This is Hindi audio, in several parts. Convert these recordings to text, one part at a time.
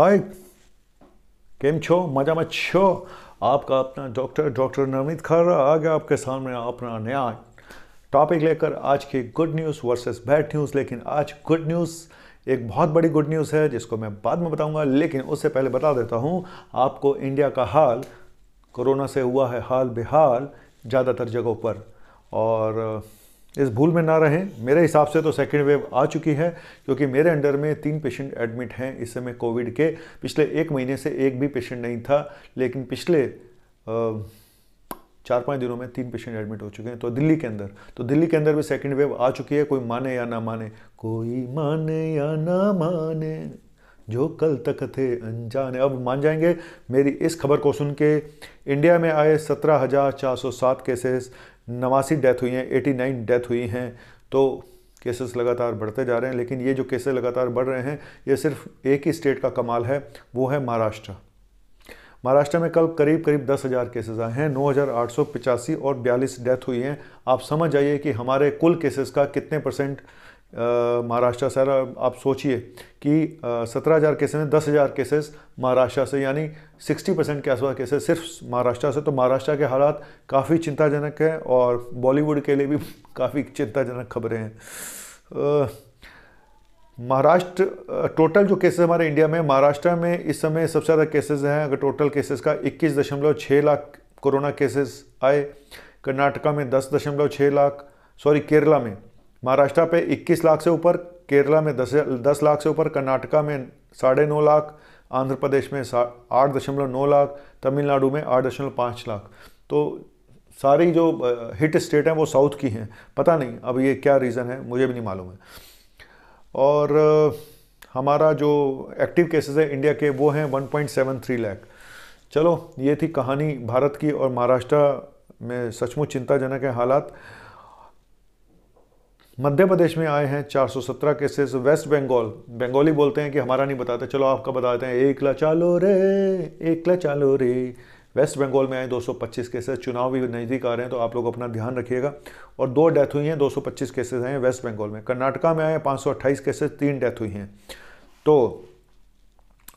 केम छो मजा में छो आपका अपना डॉक्टर डॉक्टर नवनीत खरा आ गया आपके सामने अपना नया टॉपिक लेकर आज की good news versus bad news लेकिन आज गुड न्यूज़ एक बहुत बड़ी गुड न्यूज़ है जिसको मैं बाद में बताऊंगा लेकिन उससे पहले बता देता हूँ आपको इंडिया का हाल कोरोना से हुआ है हाल बेहाल ज़्यादातर जगहों पर और इस भूल में ना रहें मेरे हिसाब से तो सेकेंड वेव आ चुकी है क्योंकि मेरे अंडर में तीन पेशेंट एडमिट हैं इस समय कोविड के पिछले एक महीने से एक भी पेशेंट नहीं था लेकिन पिछले चार पाँच दिनों में तीन पेशेंट एडमिट हो चुके हैं तो दिल्ली के अंदर तो दिल्ली के अंदर भी सेकेंड वेव आ चुकी है कोई माने या ना माने कोई माने या ना माने जो कल तक थे अनजाने अब मान जाएंगे मेरी इस खबर को सुन के इंडिया में आए सत्रह हजार चार सौ सात केसेस नवासी डेथ हुई हैं एटी नाइन डेथ हुई हैं तो केसेस लगातार बढ़ते जा रहे हैं लेकिन ये जो केसेस लगातार बढ़ रहे हैं ये सिर्फ एक ही स्टेट का कमाल है वो है महाराष्ट्र महाराष्ट्र में कल करीब करीब दस हज़ार केसेज आए हैं नौ हज़ार आठ सौ पिचासी और बयालीस डेथ हुई हैं आप समझ आइए कि हमारे कुल केसेस का कितने परसेंट महाराष्ट्र सर आप सोचिए कि सत्रह हज़ार केसेज में दस हज़ार केसेस महाराष्ट्र से यानी सिक्सटी परसेंट के आसपास केसेस सिर्फ महाराष्ट्र से तो महाराष्ट्र के हालात काफ़ी चिंताजनक हैं और बॉलीवुड के लिए भी काफ़ी चिंताजनक खबरें हैं महाराष्ट्र टोटल जो केसेस हमारे इंडिया में महाराष्ट्र में इस समय सबसे ज़्यादा केसेस हैं अगर टोटल केसेस का इक्कीस दशमलव छः लाख कोरोना केसेस आए कर्नाटका में दस दशमलव छः लाख सॉरी केरला में महाराष्ट्र पे 21 लाख से ऊपर केरला में 10 दस लाख से ऊपर कर्नाटका में साढ़े नौ लाख आंध्र प्रदेश में आठ दशमलव नौ लाख तमिलनाडु में आठ दशमलव पाँच लाख तो सारी जो हिट स्टेट हैं वो साउथ की हैं पता नहीं अब ये क्या रीज़न है मुझे भी नहीं मालूम है और हमारा जो एक्टिव केसेस है इंडिया के वो हैं 1.73 लाख चलो ये थी कहानी भारत की और महाराष्ट्र में सचमुच चिंताजनक है हालात मध्य प्रदेश में आए हैं 417 केसेस वेस्ट बंगाल बंगाली बोलते हैं कि हमारा नहीं बताते चलो आपका बताते हैं एक चालो रे एकला चालो रे वेस्ट बंगाल में आए 225 केसेस चुनाव भी नज़दीक आ रहे हैं तो आप लोग अपना ध्यान रखिएगा और दो डेथ हुई हैं 225 केसेस हैं वेस्ट बंगाल में कर्नाटका में आए 528 केसेस तीन डेथ हुई हैं तो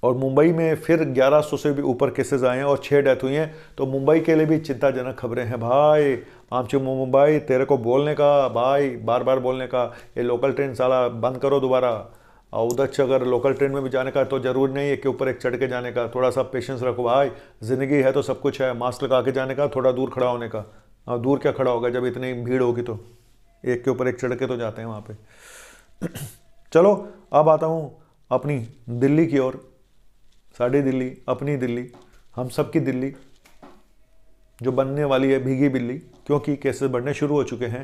और मुंबई में फिर 1100 से भी ऊपर केसेस आए हैं और छः डेथ हुई हैं तो मुंबई के लिए भी चिंताजनक खबरें हैं भाई आमची मुंबई तेरे को बोलने का भाई बार बार बोलने का ये लोकल ट्रेन साला बंद करो दोबारा और उधर अगर लोकल ट्रेन में भी जाने का तो ज़रूर नहीं है कि ऊपर एक चढ़ के जाने का थोड़ा सा पेशेंस रखो भाई ज़िंदगी है तो सब कुछ है मास्क लगा के जाने का थोड़ा दूर खड़ा होने का और हाँ, दूर क्या खड़ा होगा जब इतनी भीड़ होगी तो एक के ऊपर एक चढ़ के तो जाते हैं वहाँ पे चलो अब आता हूँ अपनी दिल्ली की ओर साड़ी दिल्ली अपनी दिल्ली हम सब की दिल्ली जो बनने वाली है भीगी बिल्ली क्योंकि केसेस बढ़ने शुरू हो चुके हैं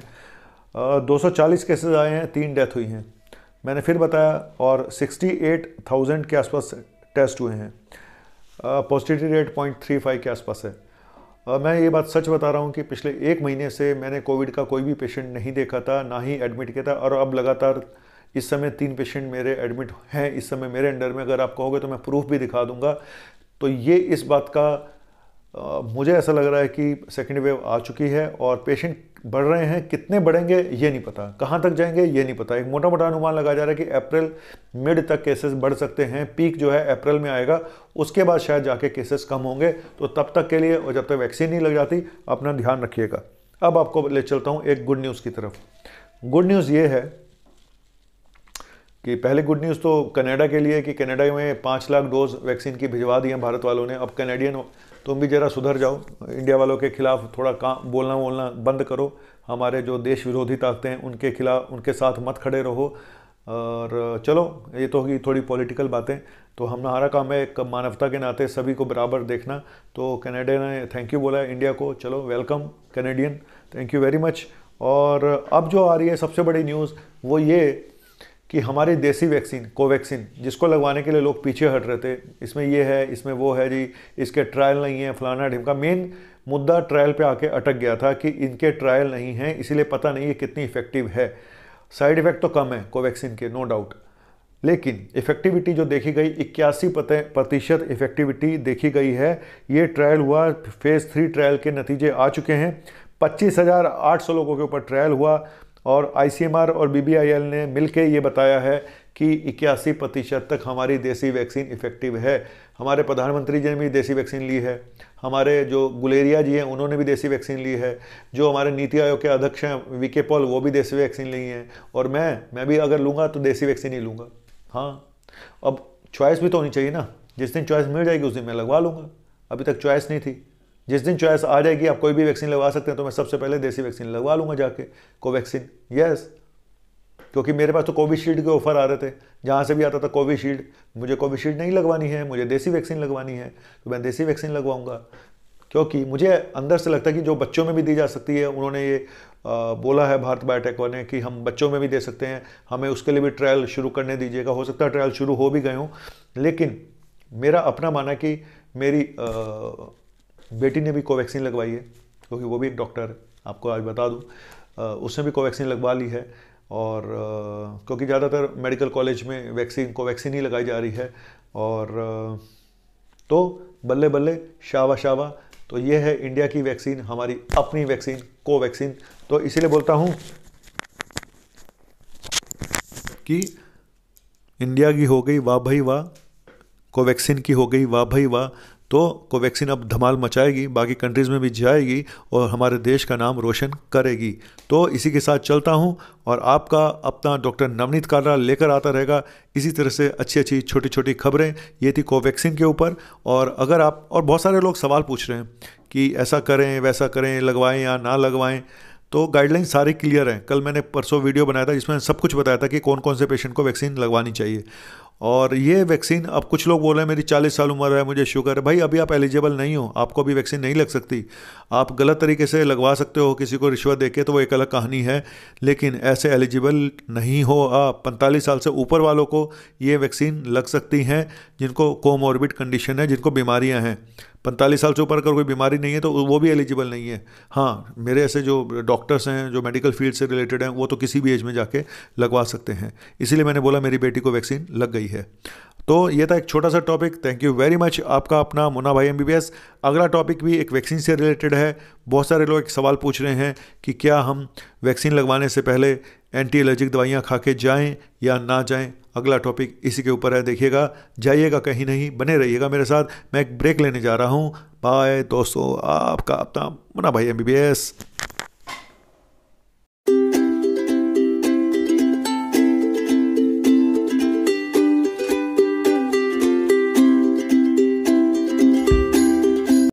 दो सौ चालीस केसेज आए हैं तीन डेथ हुई हैं मैंने फिर बताया और सिक्सटी एट थाउजेंड के आसपास टेस्ट हुए हैं positivity rate point three five के आसपास है आ, मैं ये बात सच बता रहा हूँ कि पिछले एक महीने से मैंने कोविड का कोई भी पेशेंट नहीं देखा था ना ही एडमिट किया था और अब लगातार इस समय तीन पेशेंट मेरे एडमिट हैं इस समय मेरे अंडर में अगर आप कहोगे तो मैं प्रूफ भी दिखा दूंगा तो ये इस बात का आ, मुझे ऐसा लग रहा है कि सेकेंड वेव आ चुकी है और पेशेंट बढ़ रहे हैं कितने बढ़ेंगे ये नहीं पता कहाँ तक जाएंगे ये नहीं पता एक मोटा मोटा अनुमान लगाया जा रहा है कि अप्रैल मिड तक केसेस बढ़ सकते हैं पीक जो है अप्रैल में आएगा उसके बाद शायद जाके केसेस कम होंगे तो तब तक के लिए और जब तक वैक्सीन नहीं लग जाती अपना ध्यान रखिएगा अब आपको ले चलता हूँ एक गुड न्यूज़ की तरफ गुड न्यूज़ ये है कि पहले गुड न्यूज़ तो कनाडा के लिए कि कनाडा में पाँच लाख डोज वैक्सीन की भिजवा दी है भारत वालों ने अब कनेडियन तुम भी ज़रा सुधर जाओ इंडिया वालों के खिलाफ थोड़ा काम बोलना वोलना बंद करो हमारे जो देश विरोधी ताकतें हैं उनके खिलाफ उनके साथ मत खड़े रहो और चलो ये तो होगी थोड़ी पॉलिटिकल बातें तो हमारा काम है एक मानवता के नाते सभी को बराबर देखना तो कनाडा ने थैंक यू बोला है इंडिया को चलो welcome Canadian thank you very much और अब जो आ रही है सबसे बड़ी न्यूज़ वो ये कि हमारी देसी वैक्सीन कोवैक्सीन जिसको लगवाने के लिए लोग पीछे हट रहे थे इसमें ये है इसमें वो है जी इसके ट्रायल नहीं है फलाना ढिमका मेन मुद्दा ट्रायल पे आके अटक गया था कि इनके ट्रायल नहीं हैं इसीलिए पता नहीं ये कितनी इफ़ेक्टिव है साइड इफ़ेक्ट तो कम है कोवैक्सीन के नो डाउट लेकिन इफ़ेक्टिविटी जो देखी गई इक्यासी प्रतिशत इफ़ेक्टिविटी देखी गई है ये ट्रायल हुआ फेज़ थ्री ट्रायल के नतीजे आ चुके हैं 25,800 लोगों के ऊपर ट्रायल हुआ और आईसीएमआर और बीबीआईएल ने मिलकर ये बताया है कि इक्यासी प्रतिशत तक हमारी देसी वैक्सीन इफ़ेक्टिव है हमारे प्रधानमंत्री जी ने भी देसी वैक्सीन ली है हमारे जो गुलेरिया जी हैं उन्होंने भी देसी वैक्सीन ली है जो हमारे नीति आयोग के अध्यक्ष हैं वी के पॉल वो भी देसी वैक्सीन ली हैं और मैं मैं भी अगर लूँगा तो देसी वैक्सीन ही लूँगा हाँ अब चॉइस भी तो होनी चाहिए ना जिस दिन चॉइस मिल जाएगी उस दिन मैं लगवा लूँगा अभी तक चॉइस नहीं थी जिस दिन चॉइस आ जाएगी आप कोई भी वैक्सीन लगवा सकते हैं तो मैं सबसे पहले देसी वैक्सीन लगवा लूँगा जाके कोवैक्सीन यस क्योंकि मेरे पास तो कोविशील्ड के ऑफर आ रहे थे जहाँ से भी आता था कोविशील्ड मुझे कोविशील्ड नहीं लगवानी है मुझे देसी वैक्सीन लगवानी है तो मैं देसी वैक्सीन लगवाऊंगा क्योंकि मुझे अंदर से लगता है कि जो बच्चों में भी दी जा सकती है उन्होंने ये आ, बोला है भारत बायोटेक ने कि हम बच्चों में भी दे सकते हैं हमें उसके लिए भी ट्रायल शुरू करने दीजिएगा हो सकता है ट्रायल शुरू हो भी गए हों लेकिन मेरा अपना माना कि मेरी आ, बेटी ने भी कोवैक्सीन लगवाई है क्योंकि वो भी एक डॉक्टर है आपको आज बता दूँ उसने भी कोवैक्सीन लगवा ली है और क्योंकि ज़्यादातर मेडिकल कॉलेज में वैक्सीन कोवैक्सीन ही लगाई जा रही है और तो बल्ले बल्ले शावा शावा तो ये है इंडिया की वैक्सीन हमारी अपनी वैक्सीन कोवैक्सीन तो इसीलिए बोलता हूँ कि इंडिया की हो गई वाह भाई वाह कोवैक्सीन की हो गई वाह भाई वाह तो कोवैक्सीन अब धमाल मचाएगी बाकी कंट्रीज़ में भी जाएगी और हमारे देश का नाम रोशन करेगी तो इसी के साथ चलता हूँ और आपका अपना डॉक्टर नवनीत कालरा लेकर आता रहेगा इसी तरह से अच्छी अच्छी छोटी छोटी खबरें ये थी कोवैक्सीन के ऊपर और अगर आप और बहुत सारे लोग सवाल पूछ रहे हैं कि ऐसा करें वैसा करें लगवाएं या ना लगवाएं तो गाइडलाइन सारी क्लियर हैं कल मैंने परसों वीडियो बनाया था जिसमें सब कुछ बताया था कि कौन कौन से पेशेंट को वैक्सीन लगवानी चाहिए और ये वैक्सीन अब कुछ लोग बोल रहे हैं मेरी चालीस साल उम्र है मुझे शुगर है भाई अभी आप एलिजिबल नहीं हो आपको अभी वैक्सीन नहीं लग सकती आप गलत तरीके से लगवा सकते हो किसी को रिश्वत दे के तो वो एक अलग कहानी है लेकिन ऐसे एलिजिबल नहीं हो आप पैंतालीस साल से ऊपर वालों को ये वैक्सीन लग सकती हैं जिनको कोमोरबिड कंडीशन है जिनको बीमारियाँ हैं पैंतालीस साल से ऊपर अगर कोई बीमारी नहीं है तो वो भी एलिजिबल नहीं है हाँ मेरे ऐसे जो डॉक्टर्स हैं जो मेडिकल फील्ड से रिलेटेड हैं वो तो किसी भी एज में जाके लगवा सकते हैं इसीलिए मैंने बोला मेरी बेटी को वैक्सीन लग गई है तो ये था एक छोटा सा topic thank you very much आपका अपना मुना भाई एम अगला टॉपिक भी एक वैक्सीन से रिलेटेड है बहुत सारे लोग एक सवाल पूछ रहे हैं कि क्या हम वैक्सीन लगवाने से पहले एंटी एलर्जिक दवाइयाँ खा के जाएँ या ना जाएँ अगला टॉपिक इसी के ऊपर है देखिएगा जाइएगा कहीं नहीं बने रहिएगा मेरे साथ मैं एक ब्रेक लेने जा रहा हूँ बाय दोस्तों आपका अपना मुना भाई एम